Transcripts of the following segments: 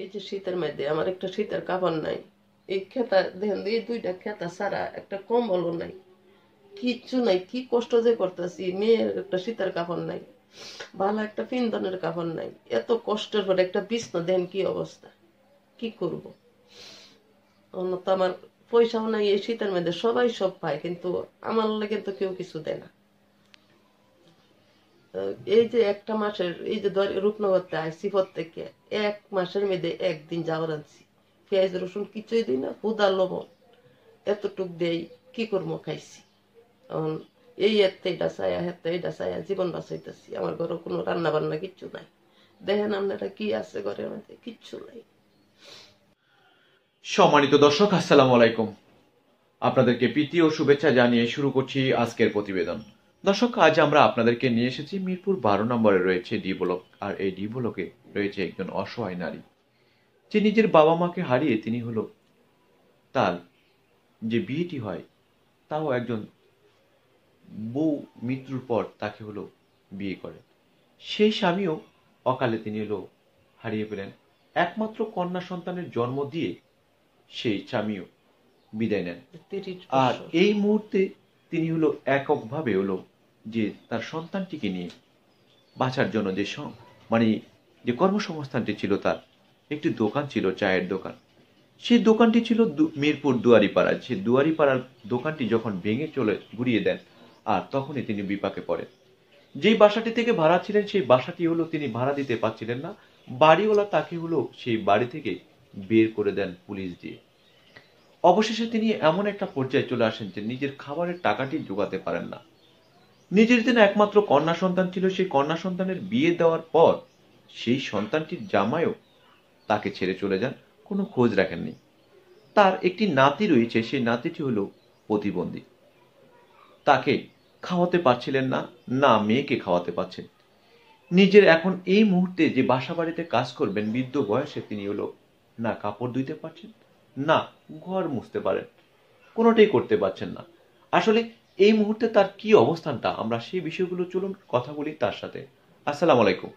এই যে শীতের মধ্যে আমার একটা শীতের কাপড় নাই এই খেতা দেখেন এই দুইটা খেতা ছাড়া একটা কম্বলও নাই কিচ্ছু নাই কি কষ্ট যে করতেছি মেয়ের একটা শীতের কাপড় নাই ভালো একটা পিন্দনের কাপড় নাই এত কষ্টের পরে একটা বিছনা দেন কি অবস্থা কি করব অন্য তো আমার পয়সাও নাই এই শীতের মধ্যে সবাই সব পায় কিন্তু আমার লাগে তো কেউ কিছু দেয় না এই যে একটা মাসের এই যে রূপনগরতে আসছি প্রত্যেকে এক মাসের মেয়েদে একদিন যাওয়ার আনছি পেঁয়াজ রসুন কিছুই দিই না হুদা লবণ এতটুক দেই কি করবো খাইছি এই এতে এটা চায়া হেতে এটা জীবন বাঁচাইতেছি আমার ঘরে কোনো রান্না বান্না কিচ্ছু নাই দেখেন আপনারা কি আছে ঘরের মধ্যে কিচ্ছু নাই সম্মানিত দর্শক আসসালামু আলাইকুম আপনাদেরকে প্রীতি ও শুভেচ্ছা জানিয়ে শুরু করছি আজকের প্রতিবেদন দর্শক আজ আমরা আপনাদেরকে নিয়ে এসেছি মিরপুর বারো নম্বরে রয়েছে ডি ব্লক আর এই ডি ব্লকে রয়েছে একজন অসহায় নারী যে নিজের বাবা মাকে হারিয়ে তিনি হল তার যে বিয়েটি হয় তাও একজন বউ মৃত্যুর পর তাকে হলো বিয়ে করে সেই স্বামীও অকালে তিনি হলো হারিয়ে পেলেন একমাত্র কন্যা সন্তানের জন্ম দিয়ে সেই স্বামীও বিদায় নেন আর এই মুহূর্তে তিনি হলো এককভাবে হলো যে তার সন্তানটিকে নিয়ে বাঁচার জন্য যে মানে যে কর্মসংস্থানটি ছিল তার একটি দোকান ছিল চায়ের দোকান সেই দোকানটি ছিল মিরপুর দুয়ারিপাড়ায় সেই দুয়ারিপাড়ার দোকানটি যখন ভেঙে চলে ঘুরিয়ে দেন আর তখনই তিনি বিপাকে পড়েন যেই বাসাটি থেকে ভাড়া ছিলেন সেই বাসাটি হলো তিনি ভাড়া দিতে পারছিলেন না বাড়িওয়ালা তাকে হলো সেই বাড়ি থেকে বের করে দেন পুলিশ দিয়ে অবশেষে তিনি এমন একটা পর্যায়ে চলে আসেন যে নিজের খাবারের টাকাটি জোগাতে পারেন না নিজের যেন একমাত্র কন্যা সন্তান ছিল সেই কন্যা সন্তানের বিয়ে দেওয়ার পর সেই সন্তানটির জামাইও তাকে ছেড়ে চলে যান কোনো খোঁজ রাখেননি তার একটি নাতি রয়েছে সেই নাতিটি হলো প্রতিবন্ধী তাকে খাওয়াতে পারছিলেন না না মেয়েকে খাওয়াতে পারছেন নিজের এখন এই মুহূর্তে যে বাসা বাড়িতে কাজ করবেন বৃদ্ধ বয়সে তিনি হলো না কাপড় ধুইতে পারছেন না ঘর মুছতে পারেন কোনোটাই করতে পারছেন না আসলে এই মুহূর্তে তার কি অবস্থানটা আমরা সেই বিষয়গুলো চলুন কথা বলি তার সাথে আসসালাম আলাইকুম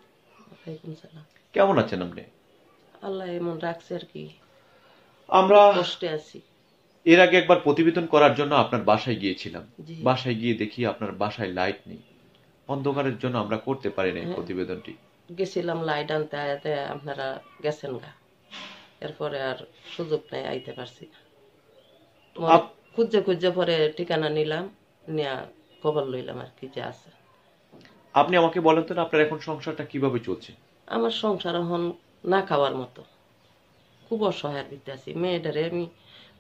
কেমন আছেন আপনি আল্লাহ এমন রাখছে আর কি আমরা কষ্টে আছি এর আগে একবার প্রতিবেদন করার জন্য আপনার বাসায় গিয়েছিলাম বাসায় গিয়ে দেখি আপনার বাসায় লাইট নেই অন্ধকারের জন্য আমরা করতে পারি না হ্যাঁ। প্রতিবেদনটি গেছিলাম লাইট আনতে আয়াতে আপনারা গেছেন গা এরপরে আর সুযোগ নাই আইতে পারছি না খুঁজে খুঁজে পরে ঠিকানা নিলাম নিয়ে খবর লইলাম আর কি যে আছে আপনি আমাকে বলেন তো না আপনার এখন সংসারটা কিভাবে চলছে আমার সংসার এখন না খাওয়ার মতো খুব অসহায়ের ভিতরে আছি মেয়েটারে আমি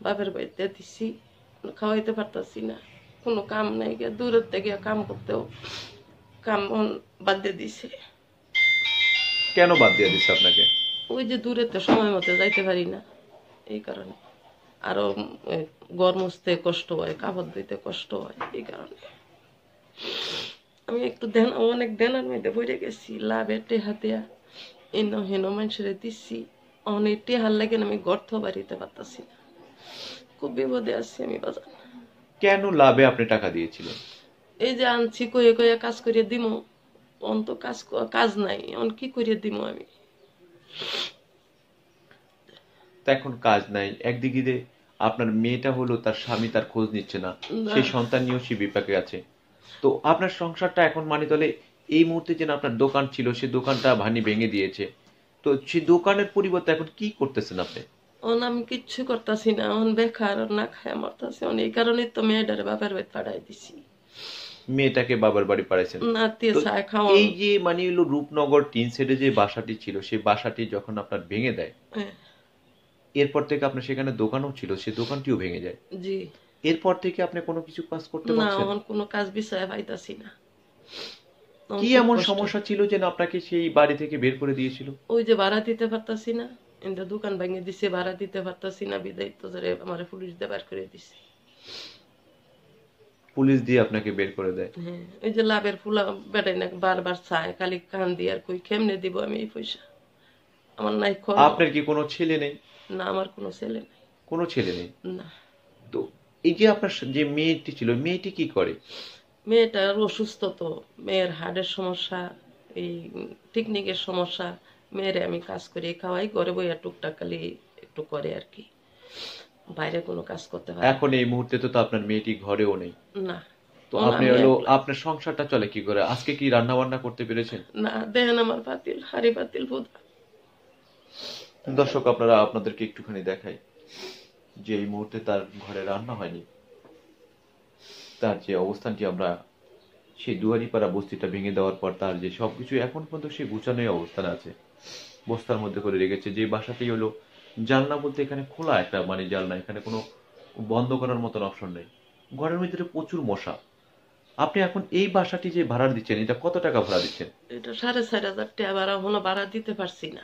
বাপের বাড়িতে দিছি খাওয়াইতে পারতাছি না কোনো কাম নাই গিয়ে দূরের থেকে কাম করতেও কাম বাদ দিয়ে দিছে কেন বাদ দিয়ে দিছে আপনাকে ওই যে দূরে তো সময় মতো যাইতে পারি না এই কারণে আরও গর মুছতে কষ্ট হয় কাপড় ধুইতে কষ্ট হয় এই কারণে আমি একটু ধ্যান অনেক দেনার মধ্যে বইরে গেছি লাভের টেহা দেয়া এন হেন মানুষের দিচ্ছি অনেক টেহার লাগে আমি গর্থ বাড়িতে পারতাছি না খুব বিপদে আছি আমি বাজার কেন লাভে আপনি টাকা দিয়েছিলেন এই যে আনছি কয়ে কয়ে কাজ করিয়ে দিমো অন তো কাজ কাজ নাই অন কি করিয়ে দিমো আমি এখন কাজ নাই একদিকে আপনার মেয়েটা হলো তার স্বামী তার খোঁজ নিচ্ছে না সেই সন্তান নিয়েও সে বিপাকে আছে তো আপনার সংসারটা এখন মানে তাহলে এই মুহূর্তে যেন আপনার দোকান ছিল সে দোকানটা ভানি ভেঙে দিয়েছে তো সে দোকানের পরিবর্তে এখন কি করতেছেন আপনি অন আমি কিচ্ছু করতেছি না অন বেকার না খায় অন এই কারণে তো মেয়েটারে বাপের বাড়ি দিছি মেয়েটাকে বাবার বাড়ি পাঠাইছেন এই যে মানে রূপনগর টিন সেটে যে বাসাটি ছিল সেই বাসাটি যখন আপনার ভেঙে দেয় হ্যাঁ। এরপর থেকে আপনার সেখানে দোকানও ছিল সে দোকানটিও ভেঙে যায় জি এরপর থেকে আপনি কোনো কিছু কাজ করতে পারছেন না আমার কোনো কাজ বিষয়ে পাইতাছি না কি এমন সমস্যা ছিল যেন আপনাকে সেই বাড়ি থেকে বের করে দিয়েছিল ওই যে ভাড়া দিতে পারতাছি না কিন্তু দোকান ভেঙে দিছে ভাড়া দিতে পারতাছি না বিদায় তো আমার পুলিশ দিয়ে বার করে দিছে পুলিশ দিয়ে আপনাকে বের করে দেয় হ্যাঁ ওই যে লাভের ফুলা বেটাই না বারবার চায় খালি কান দিয়ে আর কই কেমনে দিব আমি এই পয়সা আমার নাই আপনার কি কোনো ছেলে নেই না আমার কোনো ছেলে নেই কোনো ছেলে নেই না তো এই যে আপনার যে মেয়েটি ছিল মেয়েটি কি করে মেয়েটার অসুস্থ তো মেয়ের হার্টের সমস্যা এই টিকনিকের সমস্যা মেয়েরে আমি কাজ করি খাওয়াই ঘরে আর টুকটাক খালি একটু করে আর কি বাইরে কোনো কাজ করতে পারে এখন এই মুহূর্তে তো আপনার মেয়েটি ঘরেও নেই না তো আপনি হলো আপনার সংসারটা চলে কি করে আজকে কি রান্না বান্না করতে পেরেছেন না দেন আমার পাতিল হাড়ি পাতিল বোধ দর্শক আপনারা আপনাদেরকে একটুখানি দেখাই যে এই মুহূর্তে তার ঘরে রান্না হয়নি তার যে অবস্থানটি আমরা সেই দুয়ারিপাড়া বস্তিটা ভেঙে দেওয়ার পর তার যে সবকিছু এখন পর্যন্ত সে গুছানোই অবস্থান আছে বস্তার মধ্যে করে রেখেছে যে বাসাটি হলো জানলা বলতে এখানে খোলা একটা মানে জানলা এখানে কোনো বন্ধ করার মতন অপশন নেই ঘরের ভিতরে প্রচুর মশা আপনি এখন এই বাসাটি যে ভাড়া দিচ্ছেন এটা কত টাকা ভাড়া দিচ্ছেন এটা সাড়ে চার হাজার টাকা ভাড়া হলো ভাড়া দিতে পারছি না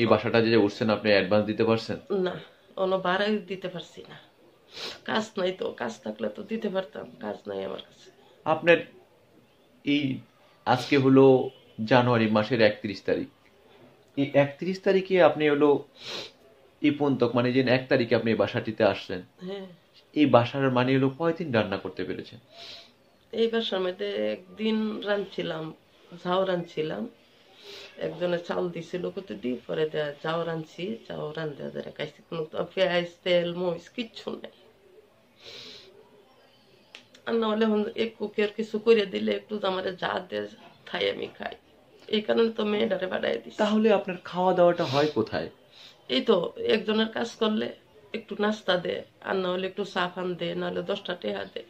এই বাসাটা যে উঠছেন আপনি অ্যাডভান্স দিতে পারছেন না অন্য ভাড়া দিতে পারছি না কাজ নাই তো কাজ থাকলে তো দিতে পারতাম কাজ নাই আমার কাছে আপনার এই আজকে হলো জানুয়ারি মাসের একত্রিশ তারিখ এই একত্রিশ তারিখে আপনি হলো এই পন্তক মানে যে এক তারিখে আপনি এই বাসাটিতে আসলেন হ্যাঁ। এই বাসার মানে হলো কয়দিন রান্না করতে পেরেছেন এই বাসার মধ্যে একদিন রাঁধছিলাম ঝাও রাঁধছিলাম একজনে চাল দিছিল কত কতটি পরে চাও রাঁধছি চাও রাঁধে যারা খাইছি কোনো পেঁয়াজ তেল মরিচ কিচ্ছু নাই আর না হলে এক কুকের কিছু করে দিলে একটু আমাদের যা দে খাই আমি খাই এই কারণে তো মেয়ে মেয়েটারে বাড়াই দিই তাহলে আপনার খাওয়া দাওয়াটা হয় কোথায় এই তো একজনের কাজ করলে একটু নাস্তা দে আর না হলে একটু চা ফান দে নাহলে দশটা টেহা দে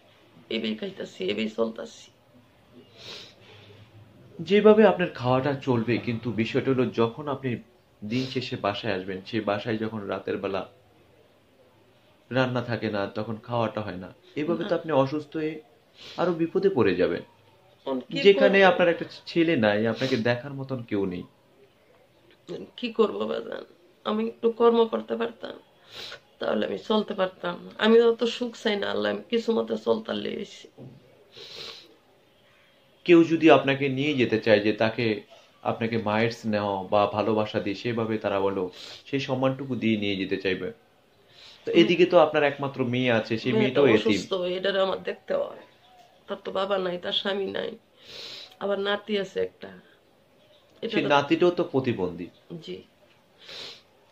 এবেই খাইতাছি এবেই চলতাছি যেভাবে আপনার খাওয়াটা চলবে কিন্তু বিষয়টা হলো যখন আপনি দিন শেষে বাসায় আসবেন সেই বাসায় যখন রাতের বেলা রান্না থাকে না তখন খাওয়াটা হয় না এভাবে তো আপনি অসুস্থ হয়ে আরো বিপদে পড়ে যাবেন যেখানে আপনার একটা ছেলে নাই আপনাকে দেখার মতন কেউ নেই কি করবো বাজান আমি একটু কর্ম করতে পারতাম তাহলে আমি চলতে পারতাম আমি অত সুখ চাই না আল্লাহ কিছু মতো চলতে লেগেছি কেউ যদি আপনাকে নিয়ে যেতে চায় যে তাকে আপনাকে মায়ের স্নেহ বা ভালোবাসা দিয়ে সেভাবে তারা বলো সেই সম্মানটুকু দিয়ে নিয়ে যেতে চাইবে তো এদিকে তো আপনার একমাত্র মেয়ে আছে সেই মেয়েটাও এতিম এটা আমার দেখতে হয় তার তো বাবা নাই তার স্বামী নাই আবার নাতি আছে একটা সেই নাতিটাও তো প্রতিবন্ধী জি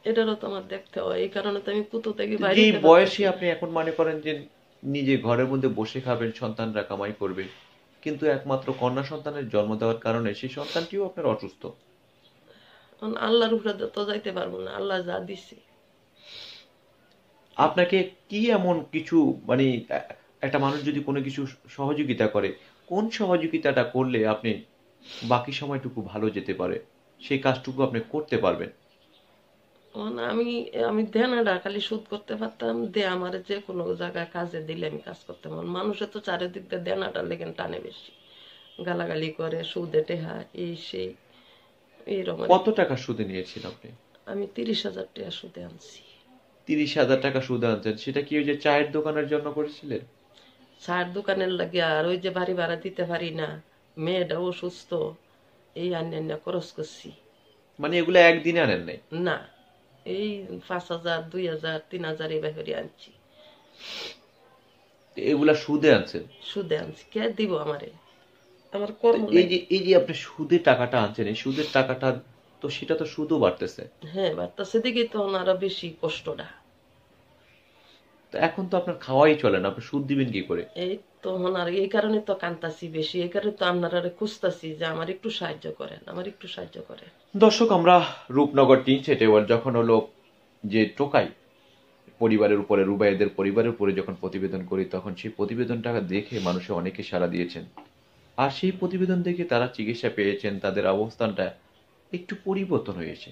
এটারও তো আমার দেখতে হয় এই কারণে তো আমি কুতো থেকে বাইরে এই বয়সে আপনি এখন মনে করেন যে নিজে ঘরের মধ্যে বসে খাবেন সন্তানরা কামাই করবে কিন্তু একমাত্র কন্যা সন্তানের জন্ম দেওয়ার কারণে সেই সন্তানটিও আপনার অসুস্থ আল্লাহর উপরে তো যাইতে পারবো না আল্লাহ যা দিছে আপনাকে কি এমন কিছু মানে একটা মানুষ যদি কোনো কিছু সহযোগিতা করে কোন সহযোগিতাটা করলে আপনি বাকি সময়টুকু ভালো যেতে পারে সেই কাজটুকু আপনি করতে পারবেন মানে আমি আমি ধ্যানটা খালি সুদ করতে পারতাম দে আমার যে কোনো জায়গায় কাজে দিলে আমি কাজ করতাম মানুষের তো চারিদিক দিয়ে ধ্যানাটা লেগে টানে বেশি গালাগালি করে সুদে টেহা এই সেই এইরকম কত টাকা সুদে নিয়েছিল আপনি আমি তিরিশ হাজার টাকা সুদে আনছি তিরিশ হাজার টাকা সুদে আনছেন সেটা কি ওই যে চায়ের দোকানের জন্য করেছিলেন চায়ের দোকানের লাগে আর ওই যে বাড়ি ভাড়া দিতে পারি না মেয়েটা অসুস্থ এই অন্যান্য খরচ করছি মানে এগুলো একদিনে আনেন নাই না এই পাঁচ হাজার দুই হাজার তিন হাজার ব্যাপারে আনছি এগুলা সুদে আনছেন সুদে আনছি কে দিব আমারে আমার কর্ম এই যে এই যে আপনি সুদে টাকাটা আনছেন এই সুদের টাকাটা তো সেটা তো সুদও বাড়তেছে হ্যাঁ বাড়তেছে দেখি তো ওনারা বেশি কষ্টটা তো এখন তো আপনার খাওয়াই চলে না আপনি সুদ দিবেন কি করে এই তো ওনার এই কারণে তো কান্তাসি বেশি এই কারণে তো আপনারা খুঁজতাছি যে আমার একটু সাহায্য করেন আমার একটু সাহায্য করেন দর্শক আমরা রূপনগর টিন সেটেওয়াল যখন হলো যে টোকাই পরিবারের উপরে রুবাইদের পরিবারের উপরে যখন প্রতিবেদন করি তখন সেই প্রতিবেদনটা দেখে মানুষে অনেকে সাড়া দিয়েছেন আর সেই প্রতিবেদন দেখে তারা চিকিৎসা পেয়েছেন তাদের অবস্থানটা একটু পরিবর্তন হয়েছে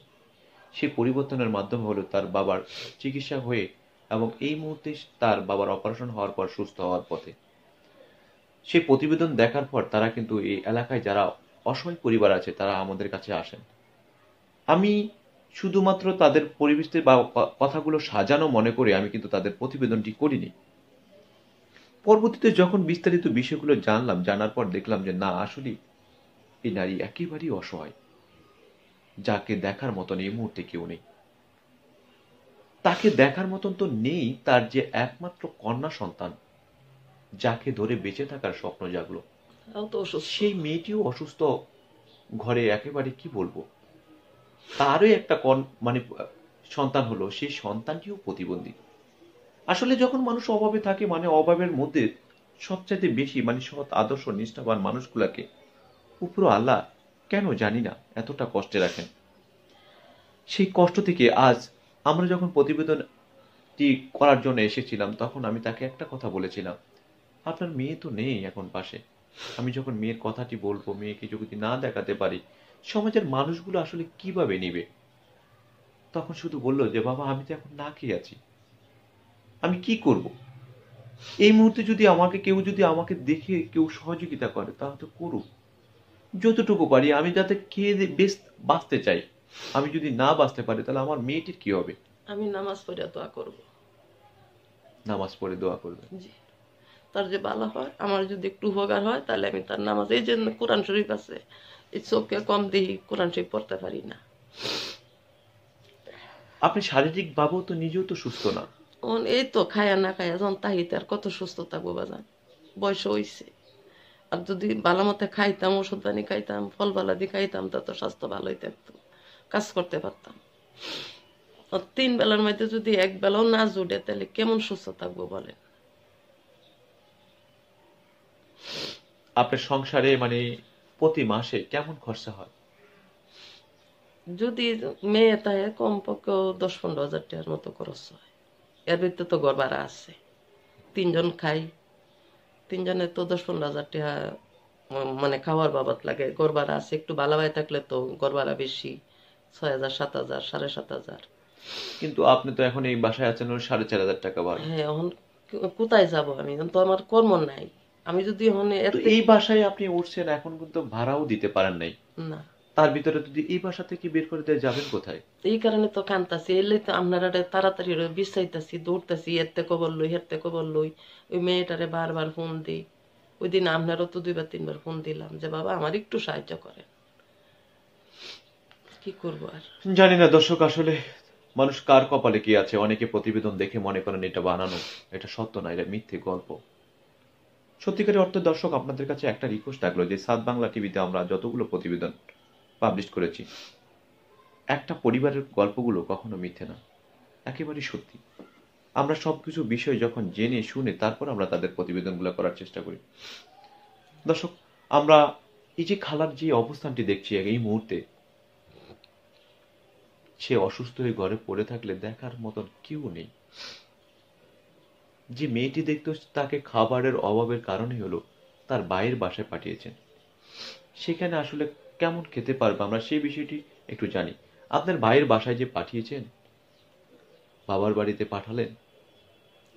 সেই পরিবর্তনের মাধ্যমে হলো তার বাবার চিকিৎসা হয়ে এবং এই মুহূর্তে তার বাবার অপারেশন হওয়ার পর সুস্থ হওয়ার পথে সেই প্রতিবেদন দেখার পর তারা কিন্তু এই এলাকায় যারা অসহায় পরিবার আছে তারা আমাদের কাছে আসেন আমি শুধুমাত্র তাদের পরিবেশের বা কথাগুলো সাজানো মনে করে আমি কিন্তু তাদের প্রতিবেদনটি করিনি পরবর্তীতে যখন বিস্তারিত বিষয়গুলো জানলাম জানার পর দেখলাম যে না আসলে এই নারী একেবারেই অসহায় যাকে দেখার মতন এই মুহূর্তে কেউ নেই তাকে দেখার মতন তো নেই তার যে একমাত্র কন্যা সন্তান যাকে ধরে বেঁচে থাকার স্বপ্ন জাগলো সেই মেয়েটিও অসুস্থ ঘরে একেবারে কি বলবো তারও একটা কন মানে সন্তান হলো সেই সন্তানটিও প্রতিবন্ধী আসলে যখন মানুষ অভাবে থাকে মানে অভাবের মধ্যে সবচাইতে বেশি মানে সৎ আদর্শ নিষ্ঠাবান মানুষগুলাকে উপর আল্লাহ কেন জানি না এতটা কষ্টে রাখেন সেই কষ্ট থেকে আজ আমরা যখন প্রতিবেদনটি করার জন্য এসেছিলাম তখন আমি তাকে একটা কথা বলেছিলাম আপনার মেয়ে তো নেই এখন পাশে আমি যখন মেয়ের কথাটি বলবো মেয়েকে যদি না দেখাতে পারি সমাজের মানুষগুলো আসলে কিভাবে নেবে তখন শুধু বলল যে বাবা আমি তো এখন না খেয়ে আছি আমি কি করব। এই মুহূর্তে যদি আমাকে কেউ যদি আমাকে দেখে কেউ সহযোগিতা করে তাহলে তো করুক যতটুকু পারি আমি যাতে খেয়ে বেশ বাঁচতে চাই আমি যদি না বাঁচতে পারি তাহলে আমার মেয়েটির কি হবে আমি নামাজ পড়ে দোয়া করব নামাজ পড়ে দোয়া করবে তার যে ভালো হয় আমার যদি একটু উপকার হয় তাহলে আমি তার নামাজ এই যে কোরআন শরীফ আছে এই চোখকে কম দিই কোরআন শরীফ পড়তে পারি না আপনি শারীরিক ভাবেও তো নিজেও তো সুস্থ না এই তো খায়া না খায়া যখন তাহিতে আর কত সুস্থ থাকবো বাজান বয়স হইছে আর যদি ভালো মতো খাইতাম ওষুধ দানি খাইতাম ফল দিয়ে খাইতাম তা তো স্বাস্থ্য ভালোই থাকতো কাজ করতে পারতাম তিন বেলার মধ্যে যদি এক বেলাও না জুটে তাহলে কেমন সুস্থ থাকবো বলেন আপনার সংসারে মানে প্রতি মাসে কেমন খরচা হয় যদি মেয়ে তাহে কমপক্ষে দশ পনেরো হাজার টাকার মতো খরচ হয় এর ভিতরে তো গড় ভাড়া আছে তিনজন খাই তিনজনের তো দশ পনেরো হাজার টাকা মানে খাওয়ার বাবদ লাগে গড় ভাড়া আছে একটু ভালো থাকলে তো গড় ভাড়া বেশি ছয় হাজার সাত হাজার সাড়ে সাত হাজার কিন্তু আপনি তো এখন এই বাসায় আছেন ওর সাড়ে চার হাজার টাকা ভাড়া হ্যাঁ এখন কোথায় যাব আমি এখন তো আমার কর্ম নাই আমি যদি এখন এই বাসায় আপনি উঠছেন এখন কিন্তু ভাড়াও দিতে পারেন নাই না তার ভিতরে যদি এই বাসা থেকে বের করে দেয় যাবেন কোথায় এই কারণে তো কানতাছি এলে তো আপনারা তাড়াতাড়ি বিছাইতাছি দৌড়তাছি এরতে কবর লই হেরতে কবর লই ওই মেয়েটারে বারবার ফোন দিই ওই দিন আপনারও তো দুইবার তিনবার ফোন দিলাম যে বাবা আমার একটু সাহায্য করেন কি করব আর জানি না দর্শক আসলে মানুষ কার কপালে কি আছে অনেকে প্রতিবেদন দেখে মনে করেন এটা বানানো এটা সত্য না এটা মিথ্যে গল্প সত্যিকারের অর্থে দর্শক আপনাদের কাছে একটা রিকোয়েস্ট থাকলো যে সাত বাংলা টিভিতে আমরা যতগুলো প্রতিবেদন পাবলিশ করেছি একটা পরিবারের গল্পগুলো কখনো মিথ্যে না একেবারেই সত্যি আমরা সব কিছু বিষয় যখন জেনে শুনে তারপর আমরা তাদের প্রতিবেদনগুলো করার চেষ্টা করি দর্শক আমরা এই যে খালার যে অবস্থানটি দেখছি এই মুহূর্তে সে অসুস্থ হয়ে ঘরে পড়ে থাকলে দেখার মতন কেউ নেই যে মেয়েটি দেখত তাকে খাবারের অভাবের কারণে হলো তার বাইরের বাসায় পাঠিয়েছেন সেখানে আসলে কেমন খেতে পারবে আমরা সেই বিষয়টি একটু জানি আপনার বাইরের বাসায় যে পাঠিয়েছেন বাবার বাড়িতে পাঠালেন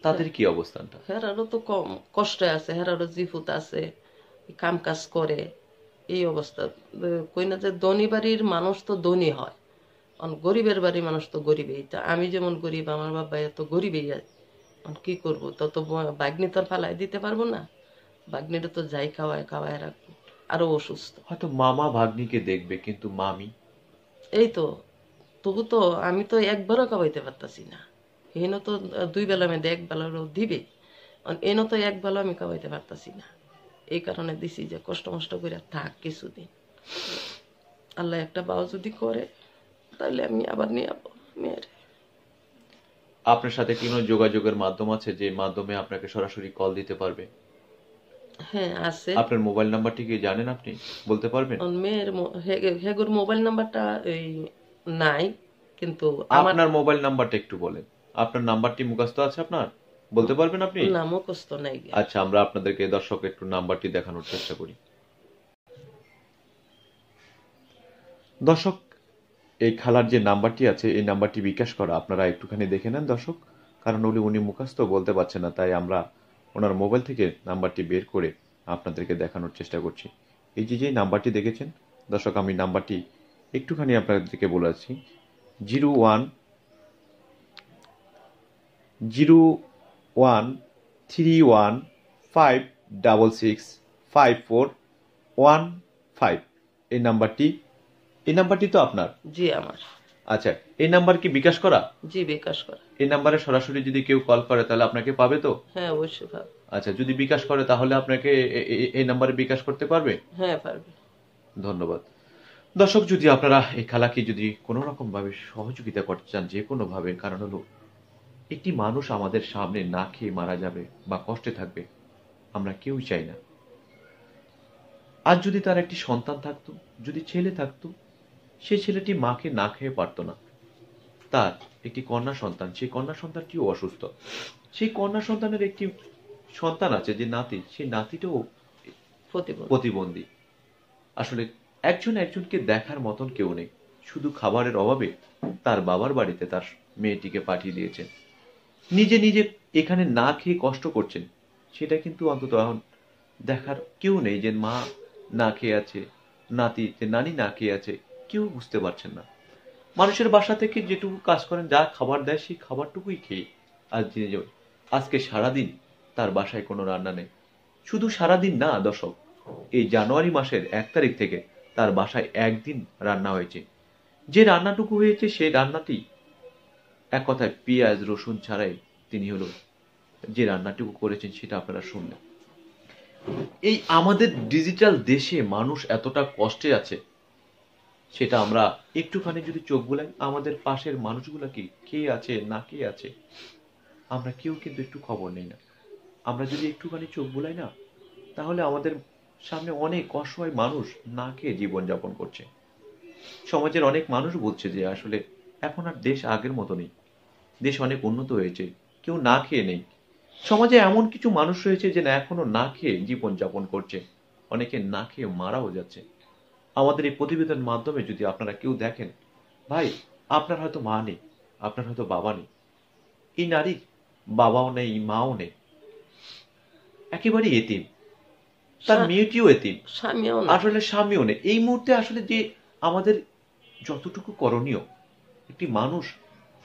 তাদের কি অবস্থানটা হেরারও তো কম কষ্ট আছে হেরারও জিফুত আছে কাম কাজ করে এই অবস্থা কই না যে ধনী বাড়ির মানুষ তো ধনী হয় গরিবের বাড়ি মানুষ তো গরিবই তা আমি যেমন গরিব আমার বাবা এত এখন কি করব তত বাগ্নি তো ফালাই দিতে পারবো না বাগ্নিটা তো যাই খাওয়ায় খাওয়ায় রাখবো আরো অসুস্থ হয়তো মামা ভাগ্নিকে দেখবে কিন্তু মামি এই তো তবু তো আমি তো একবারও খাওয়াইতে পারতাছি না হেন তো দুই বেলা মেয়েদের এক বেলারও দিবে এনো তো এক বেলা আমি খাওয়াইতে পারতাছি না এই কারণে দিছি যে কষ্ট মষ্ট করে থাক কিছুদিন আল্লাহ একটা বাউ যদি করে তাহলে আমি আবার নিয়ে যাবো মেয়েরে আপনার সাথে কি কোনো যোগাযোগের মাধ্যম আছে যে মাধ্যমে আপনাকে সরাসরি কল দিতে পারবে হ্যাঁ আছে আপনার মোবাইল নাম্বারটি কি জানেন আপনি বলতে পারবেন মেয়ের হেগুর মোবাইল নাম্বারটা এই নাই কিন্তু আপনার মোবাইল নাম্বারটা একটু বলেন আপনার নাম্বারটি মুখস্থ আছে আপনার বলতে পারবেন আপনি না মুখস্থ নাই আচ্ছা আমরা আপনাদেরকে দর্শক একটু নাম্বারটি দেখানোর চেষ্টা করি দর্শক এই খালার যে নাম্বারটি আছে এই নাম্বারটি বিকাশ করা আপনারা একটুখানি দেখে নেন দর্শক কারণ উনি উনি মুখাস্ত বলতে পারছেন না তাই আমরা ওনার মোবাইল থেকে নাম্বারটি বের করে আপনাদেরকে দেখানোর চেষ্টা করছি এই যে যে নাম্বারটি দেখেছেন দর্শক আমি নাম্বারটি একটুখানি আপনাদেরকে বলে আছি zero one zero one three one five double six five four one five এই নাম্বারটি এই নাম্বারটি তো আপনার জি আমার আচ্ছা এই নাম্বার কি বিকাশ করা জি বিকাশ করা এই নাম্বারে সরাসরি যদি কেউ কল করে তাহলে আপনাকে পাবে তো হ্যাঁ অবশ্যই পাবে আচ্ছা যদি বিকাশ করে তাহলে আপনাকে এই নাম্বারে বিকাশ করতে পারবে হ্যাঁ পারবে ধন্যবাদ দর্শক যদি আপনারা এই খেলাকে যদি কোনো রকম ভাবে সহযোগিতা করতে চান যে কোনো ভাবে কারণ হলো একটি মানুষ আমাদের সামনে না খেয়ে মারা যাবে বা কষ্টে থাকবে আমরা কেউই চাই না আজ যদি তার একটি সন্তান থাকতো যদি ছেলে থাকতো সে ছেলেটি মাকে না খেয়ে পারত না তার একটি কন্যা সন্তান সেই কন্যা সন্তানটিও অসুস্থ সেই কন্যা সন্তানের একটি সন্তান আছে যে নাতি সেই নাতিটাও প্রতিবন্ধী আসলে একজন একজনকে দেখার মতন কেউ নেই শুধু খাবারের অভাবে তার বাবার বাড়িতে তার মেয়েটিকে পাঠিয়ে দিয়েছেন নিজে নিজে এখানে না খেয়ে কষ্ট করছেন সেটা কিন্তু অন্তত এখন দেখার কেউ নেই যে মা না খেয়ে আছে নাতি যে নানি না খেয়ে আছে কেউ বুঝতে পারছেন না মানুষের বাসা থেকে যেটুকু কাজ করেন যা খাবার দেয় সেই খাবারটুকুই খেয়ে আজ জেনে যাবেন আজকে সারাদিন তার বাসায় কোনো রান্না নেই শুধু সারাদিন না দর্শক এই জানুয়ারি মাসের এক তারিখ থেকে তার বাসায় একদিন রান্না হয়েছে যে রান্নাটুকু হয়েছে সেই রান্নাটি এক কথায় পেঁয়াজ রসুন ছাড়াই তিনি হলো যে রান্নাটুকু করেছেন সেটা আপনারা শুনলেন এই আমাদের ডিজিটাল দেশে মানুষ এতটা কষ্টে আছে সেটা আমরা একটুখানি যদি চোখ বুলাই আমাদের পাশের মানুষগুলা কি কে আছে না কে আছে আমরা কেউ কিন্তু একটু খবর নেই না আমরা যদি একটুখানি চোখ বুলাই না তাহলে আমাদের সামনে অনেক অসহায় মানুষ না খেয়ে জীবনযাপন করছে সমাজের অনেক মানুষ বলছে যে আসলে এখন আর দেশ আগের মতো নেই দেশ অনেক উন্নত হয়েছে কেউ না খেয়ে নেই সমাজে এমন কিছু মানুষ রয়েছে যে না এখনো না খেয়ে জীবনযাপন করছে অনেকে না খেয়ে মারাও যাচ্ছে আমাদের এই প্রতিবেদন মাধ্যমে যদি আপনারা কেউ দেখেন ভাই আপনার হয়তো মা নেই আপনার হয়তো বাবা নেই এই নারী বাবাও নেই মাও নেই একেবারেই এতিম তার মেয়েটিও এতিম আসলে স্বামীও নেই এই মুহূর্তে আসলে যে আমাদের যতটুকু করণীয় একটি মানুষ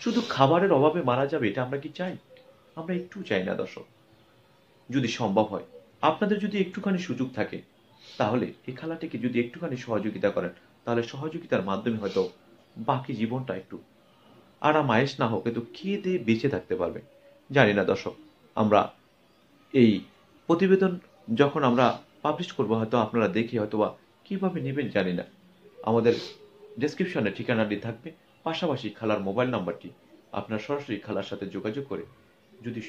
শুধু খাবারের অভাবে মারা যাবে এটা আমরা কি চাই আমরা একটু চাই না দর্শক যদি সম্ভব হয় আপনাদের যদি একটুখানি সুযোগ থাকে তাহলে এই খেলাটিকে যদি একটুখানি সহযোগিতা করেন তাহলে সহযোগিতার মাধ্যমে হয়তো বাকি জীবনটা একটু আরামায়েশ না হোক কিন্তু কে দিয়ে বেঁচে থাকতে পারবে জানি না দর্শক আমরা এই প্রতিবেদন যখন আমরা পাবলিশ করবো হয়তো আপনারা দেখি হয়তো বা কীভাবে নেবেন জানি না আমাদের ডিসক্রিপশনে ঠিকানাটি থাকবে পাশাপাশি খেলার মোবাইল নাম্বারটি আপনার সরাসরি খেলার সাথে যোগাযোগ করে যদি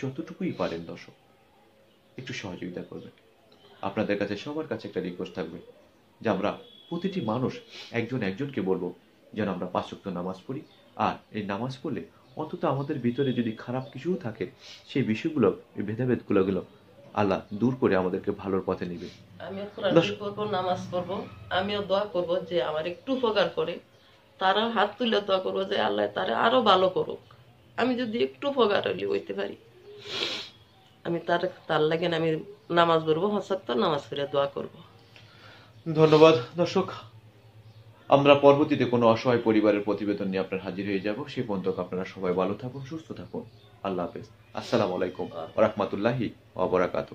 যতটুকুই পারেন দর্শক একটু সহযোগিতা করবেন আপনাদের কাছে সবার কাছে একটা রিকোয়েস্ট থাকবে যে আমরা প্রতিটি মানুষ একজন একজনকে বলবো যেন আমরা পাঁচক্ত নামাজ পড়ি আর এই নামাজ পড়লে অন্তত আমাদের ভিতরে যদি খারাপ কিছুও থাকে সেই বিষয়গুলো এই গুলো আল্লাহ দূর করে আমাদেরকে ভালোর পথে নিবে আমিও নামাজ পড়ব আমিও দোয়া করবো যে আমার একটু উপকার করে তারা হাত তুলে দোয়া করবো যে আল্লাহ তারা আরো ভালো করুক আমি যদি একটু উপকার হইতে পারি আমি তার তার লাগে আমি নামাজ পড়বো হসাত্তর নামাজ পড়ে দোয়া করব ধন্যবাদ দর্শক আমরা পরবর্তীতে কোনো অসহায় পরিবারের প্রতিবেদন নিয়ে আপনার হাজির হয়ে যাব সে পর্যন্ত আপনারা সবাই ভালো থাকুন সুস্থ থাকুন আল্লাহ হাফেজ আসসালামু আলাইকুম রহমতুল্লাহি অবরাকাতু